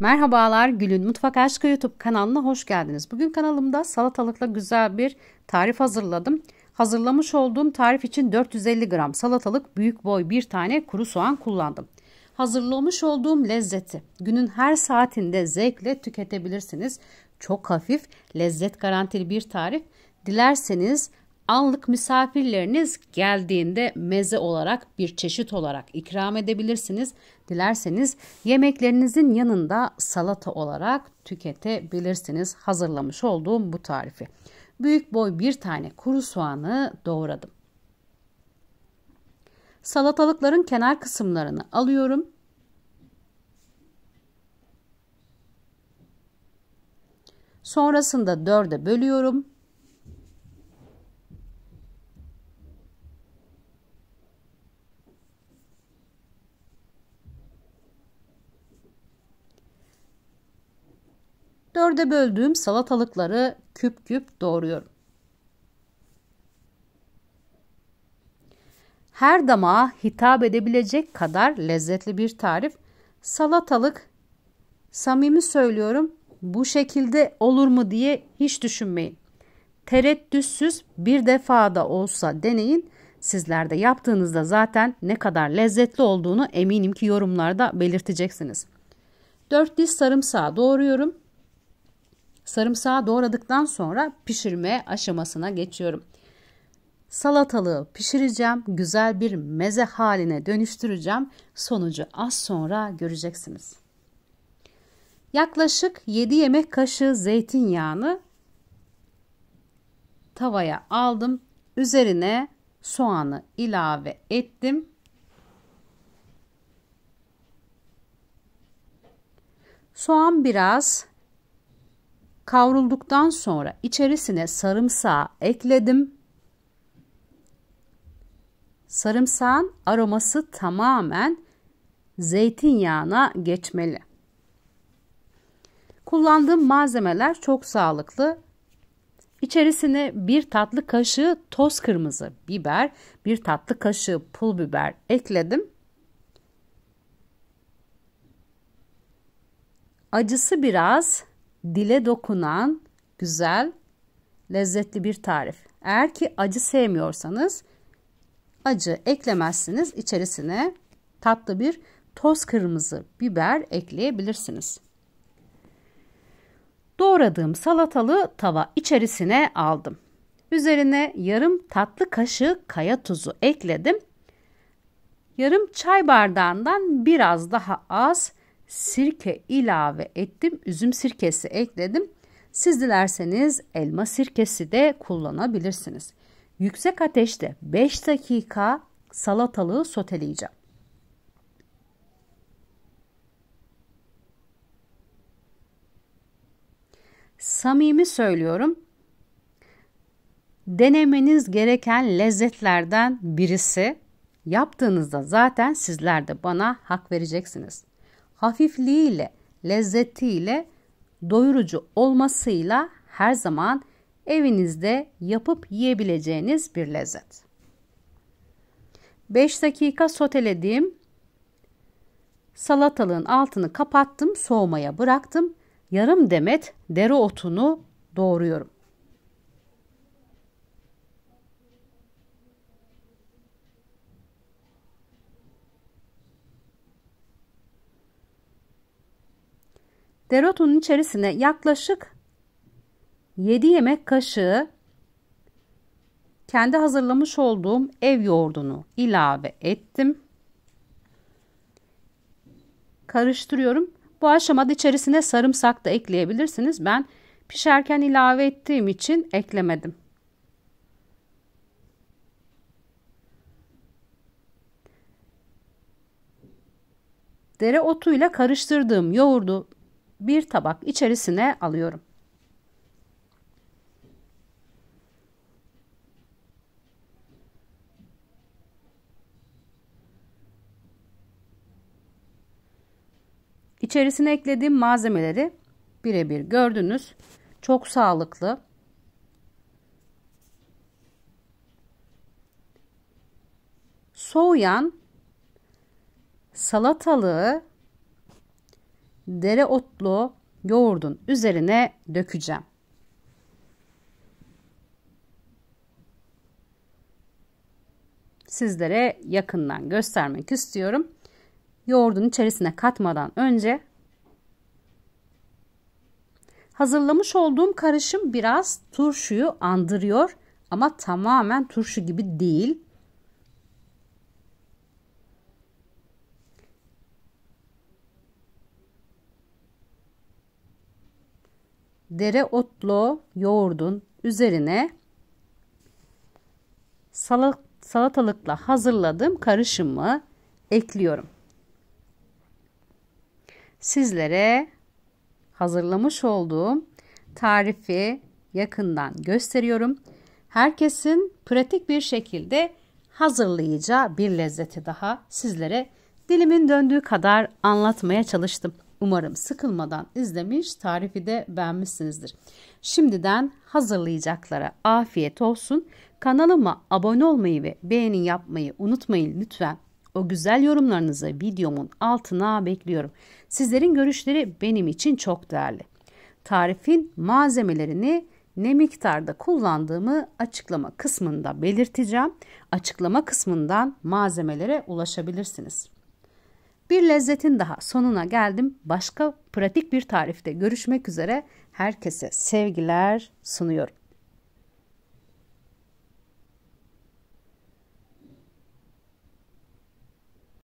Merhabalar Gül'ün Mutfak Aşkı YouTube kanalına hoş geldiniz. Bugün kanalımda salatalıkla güzel bir tarif hazırladım. Hazırlamış olduğum tarif için 450 gram salatalık, büyük boy bir tane kuru soğan kullandım. Hazırlamış olduğum lezzeti günün her saatinde zevkle tüketebilirsiniz. Çok hafif, lezzet garantili bir tarif. Dilerseniz Anlık misafirleriniz geldiğinde meze olarak bir çeşit olarak ikram edebilirsiniz. Dilerseniz yemeklerinizin yanında salata olarak tüketebilirsiniz hazırlamış olduğum bu tarifi. Büyük boy bir tane kuru soğanı doğradım. Salatalıkların kenar kısımlarını alıyorum. Sonrasında dörde bölüyorum. Dörde böldüğüm salatalıkları küp küp doğruyorum. Her damağa hitap edebilecek kadar lezzetli bir tarif. Salatalık samimi söylüyorum bu şekilde olur mu diye hiç düşünmeyin. Tereddütsüz bir defa da olsa deneyin. Sizler de yaptığınızda zaten ne kadar lezzetli olduğunu eminim ki yorumlarda belirteceksiniz. 4 diş sarımsağı doğruyorum. Sarımsağı doğradıktan sonra pişirme aşamasına geçiyorum. Salatalığı pişireceğim, güzel bir meze haline dönüştüreceğim. Sonucu az sonra göreceksiniz. Yaklaşık 7 yemek kaşığı zeytinyağını tavaya aldım. Üzerine soğanı ilave ettim. Soğan biraz Kavrulduktan sonra içerisine sarımsağı ekledim. Sarımsağın aroması tamamen zeytinyağına geçmeli. Kullandığım malzemeler çok sağlıklı. İçerisine bir tatlı kaşığı toz kırmızı biber, bir tatlı kaşığı pul biber ekledim. Acısı biraz dile dokunan, güzel, lezzetli bir tarif. Eğer ki acı sevmiyorsanız acı eklemezsiniz. İçerisine tatlı bir toz kırmızı biber ekleyebilirsiniz. Doğradığım salatalı tava içerisine aldım. Üzerine yarım tatlı kaşığı kaya tuzu ekledim. Yarım çay bardağından biraz daha az sirke ilave ettim. Üzüm sirkesi ekledim. Siz dilerseniz elma sirkesi de kullanabilirsiniz. Yüksek ateşte 5 dakika salatalığı soteleyeceğim. Samimi söylüyorum. Denemeniz gereken lezzetlerden birisi. Yaptığınızda zaten sizler de bana hak vereceksiniz hafifliğiyle, lezzetiyle, doyurucu olmasıyla her zaman evinizde yapıp yiyebileceğiniz bir lezzet. 5 dakika soteledim, salatalığın altını kapattım, soğumaya bıraktım. Yarım demet dereotunu doğruyorum. dereotunun içerisine yaklaşık 7 yemek kaşığı kendi hazırlamış olduğum ev yoğurdunu ilave ettim. Karıştırıyorum. Bu aşamada içerisine sarımsak da ekleyebilirsiniz. Ben pişerken ilave ettiğim için eklemedim. Dereotuyla karıştırdığım yoğurdu bir tabak içerisine alıyorum. İçerisine eklediğim malzemeleri birebir gördünüz. Çok sağlıklı. Soğuyan salatalığı dereotlu yoğurdun üzerine dökeceğim. Sizlere yakından göstermek istiyorum. Yoğurdun içerisine katmadan önce hazırlamış olduğum karışım biraz turşuyu andırıyor ama tamamen turşu gibi değil. dereotlu yoğurdun üzerine salatalıkla hazırladığım karışımı ekliyorum. Sizlere hazırlamış olduğum tarifi yakından gösteriyorum. Herkesin pratik bir şekilde hazırlayacağı bir lezzeti daha sizlere dilimin döndüğü kadar anlatmaya çalıştım. Umarım sıkılmadan izlemiş, tarifi de beğenmişsinizdir. Şimdiden hazırlayacaklara afiyet olsun. Kanalıma abone olmayı ve beğeni yapmayı unutmayın lütfen. O güzel yorumlarınızı videomun altına bekliyorum. Sizlerin görüşleri benim için çok değerli. Tarifin malzemelerini ne miktarda kullandığımı açıklama kısmında belirteceğim. Açıklama kısmından malzemelere ulaşabilirsiniz. Bir lezzetin daha sonuna geldim. Başka pratik bir tarifte görüşmek üzere. Herkese sevgiler sunuyorum.